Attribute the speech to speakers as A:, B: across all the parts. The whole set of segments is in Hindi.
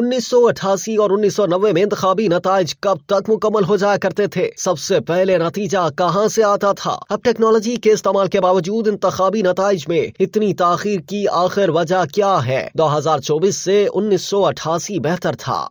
A: 1988 और 1990 में इंतजामी नतज कब तक मुकम्मल हो जाया करते थे सबसे पहले नतीजा कहाँ से आता था अब टेक्नोलॉजी के इस्तेमाल के बावजूद इंतजामी नतज में इतनी ताखिर की आखिर वजह क्या है 2024 से 1988 बेहतर था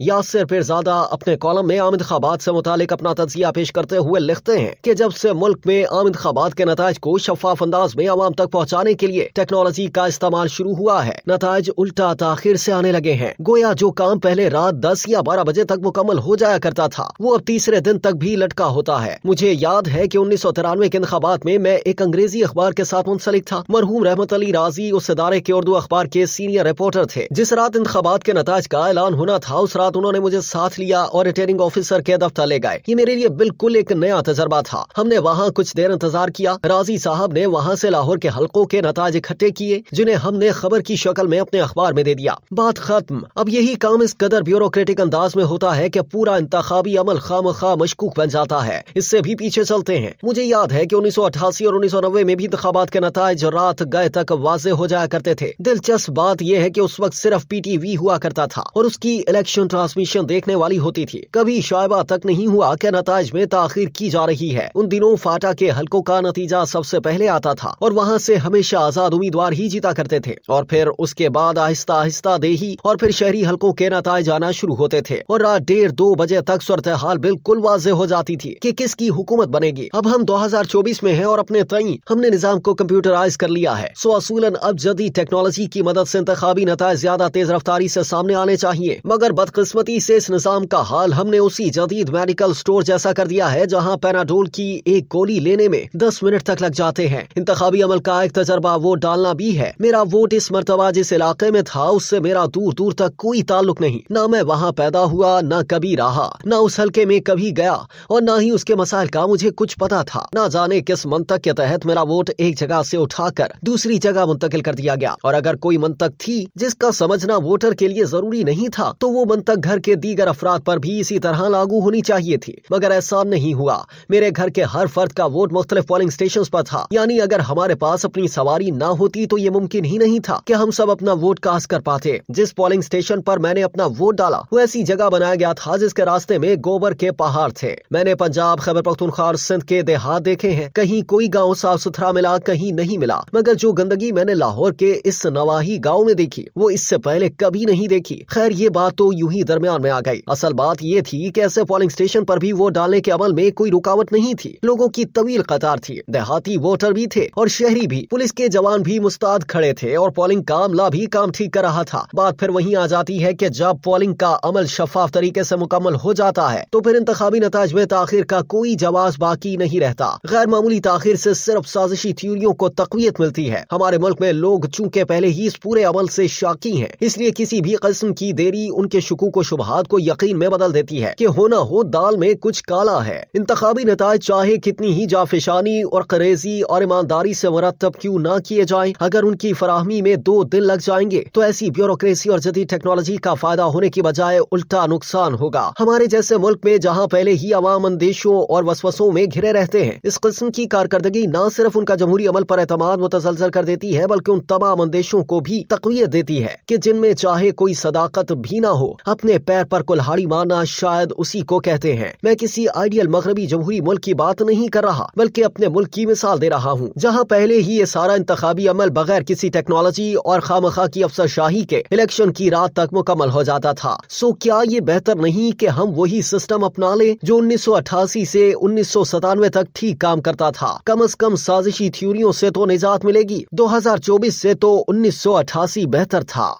A: यासिर पिरजादा अपने कॉलम में आमद खाबाद से मुतालिक अपना तजिया पेश करते हुए लिखते हैं कि जब से मुल्क में आमद खाबाद के नतज को शफाफ अंदाज में आवाम तक पहुँचाने के लिए टेक्नोलॉजी का इस्तेमाल शुरू हुआ है नतज उल्टा ताखिर ऐसी आने लगे हैं गोया जो काम पहले रात दस या बारह बजे तक मुकम्मल हो जाया करता था वो अब तीसरे दिन तक भी लटका होता है मुझे याद है की उन्नीस सौ तिरानवे के इंतबात में मैं एक अंग्रेजी अखबार के साथ मुंसलिक था मरहूम रहमत अली राजी उस इदारे के उर्दू अखबार के सीनियर रिपोर्टर थे जिस रात इंतबात के नतज का ऐलान होना था उस रात उन्होंने मुझे साथ लिया और रिटर्निंग ऑफिसर के दफ्तर ले गए ये मेरे लिए बिल्कुल एक नया तजर्बा था हमने वहाँ कुछ देर इंतजार किया राजी साहब ने वहाँ ऐसी लाहौर के हल्कों के नताज इकट्ठे किए जिन्हें हमने खबर की शक्ल में अपने अखबार में दे दिया बात खत्म अब यही काम इस कदर ब्यूरोक्रेटिक अंदाज में होता है की पूरा इंतबी अमल खाम खा मशकूक बन जाता है इससे भी पीछे चलते हैं मुझे याद है की उन्नीस सौ अठासी और उन्नीस सौ नब्बे में भी इंतबात के नतज रात गए तक वाजे हो जाया करते थे दिलचस्प बात यह है की उस वक्त सिर्फ पी टी वी हुआ करता था और उसकी इलेक्शन ट्रांसमिशन देखने वाली होती थी कभी शायबा तक नहीं हुआ के नतज में ताखिर की जा रही है उन दिनों फाटा के हल्कों का नतीजा सबसे पहले आता था और वहाँ से हमेशा आजाद उम्मीदवार ही जीता करते थे और फिर उसके बाद आहिस्ता आहिस्ता देही और फिर शहरी हल्कों के नतज आना शुरू होते थे और रात डेढ़ दो बजे तक सूरत हाल बिल्कुल वाजे हो जाती थी की किसकी हुकूमत बनेगी अब हम चौबीस में है और अपने तई हमने निजाम को कम्प्यूटराइज कर लिया है सो असूलन अब जदी टेक्नोलॉजी की मदद ऐसी इंतजामी नतज ज्यादा तेज रफ्तारी ऐसी सामने आने चाहिए मगर बदक बदकिस्मती से इस निज़ाम का हाल हमने उसी जदीद मेडिकल स्टोर जैसा कर दिया है जहाँ पैनाडोल की एक गोली लेने में दस मिनट तक लग जाते हैं इंतबी अमल का एक तजर्बा वोट डालना भी है मेरा वोट इस मरतबा जिस इलाके में था उससे मेरा दूर दूर तक कोई ताल्लुक नहीं न मैं वहाँ पैदा हुआ न कभी रहा न उस हल्के में कभी गया और न ही उसके मसाइल का मुझे कुछ पता था न जाने किस मंतक के तहत मेरा वोट एक जगह उठा उठाकर दूसरी जगह मुंतकिल कर दिया गया और अगर कोई मंतक थी जिसका समझना वोटर के लिए जरूरी नहीं था तो वो मंतक तक घर के दीगर अफराद पर भी इसी तरह लागू होनी चाहिए थी मगर ऐसा नहीं हुआ मेरे घर के हर फर्द का वोट मुख्तलिफ पोलिंग स्टेशन पर था यानी अगर हमारे पास अपनी सवारी न होती तो ये मुमकिन ही नहीं था की हम सब अपना वोट कास्ट कर पाते जिस पोलिंग स्टेशन पर मैंने अपना वोट डाला वो ऐसी जगह बनाया गया था जिसके रास्ते में गोबर के पहाड़ थे मैंने पंजाब खबर पख्तूनख्वा और सिंध के देहात देखे हैं कहीं कोई गाँव साफ सुथरा मिला कहीं नहीं मिला मगर जो गंदगी मैंने लाहौर के इस नवाही गाँव में देखी वो इससे पहले कभी नहीं देखी खैर ये बात तो यूं ही ही दरमियान में आ गई असल बात ये थी की ऐसे पोलिंग स्टेशन आरोप भी वोट डालने के अमल में कोई रुकावट नहीं थी लोगों की तवील कतार थी देहाती वोटर भी थे और शहरी भी पुलिस के जवान भी मुस्ताद खड़े थे और पोलिंग का अमला भी काम ठीक कर रहा था बात फिर वही आ जाती है की जब पोलिंग का अमल शफाफ तरीके ऐसी मुकम्मल हो जाता है तो फिर इंतबी नतज में ताखिर का कोई जवाब बाकी नहीं रहता गैर मामूली ताखिर ऐसी सिर्फ साजिशी थ्यूरियों को तकवीत मिलती है हमारे मुल्क में लोग चूंकि पहले ही इस पूरे अमल ऐसी शाकी है इसलिए किसी भी कस्म की देरी उनके शकूक को शुभहात को यकीन में बदल देती है कि हो न हो दाल में कुछ काला है इंतबी नतज चाहे कितनी ही जाफिशानी और करेजी और ईमानदारी से मरतब क्यों ना किए जाए अगर उनकी फराहमी में दो दिन लग जाएंगे तो ऐसी ब्यूरोक्रेसी और जदी टेक्नोलॉजी का फायदा होने की बजाय उल्टा नुकसान होगा हमारे जैसे मुल्क में जहाँ पहले ही अवाम अंदेशों और वसवसों में घिरे रहते हैं इस किस्म की कारकर्दगी न सिर्फ उनका जमहूरी अमल पर एतम मुतजलजल कर देती है बल्कि उन तमाम अंदेशों को भी तकवीत देती है की जिनमें चाहे कोई सदाकत भी ना हो अपने पैर पर कुल्हाड़ी मारना शायद उसी को कहते हैं मैं किसी आइडियल मगरबी जमहूरी मुल्क की बात नहीं कर रहा बल्कि अपने मुल्क की मिसाल दे रहा हूँ जहाँ पहले ही ये सारा इंतबी अमल बगैर किसी टेक्नोलॉजी और खाम की अफसर शाही के इलेक्शन की रात तक मुकम्मल हो जाता था सो क्या ये बेहतर नहीं की हम वही सिस्टम अपना ले जो उन्नीस सौ अठासी ऐसी उन्नीस सौ सतानवे तक ठीक काम करता था कम अज कम साजिशी थ्यूरियों ऐसी तो निजात मिलेगी दो हजार चौबीस ऐसी तो उन्नीस सौ अठासी बेहतर था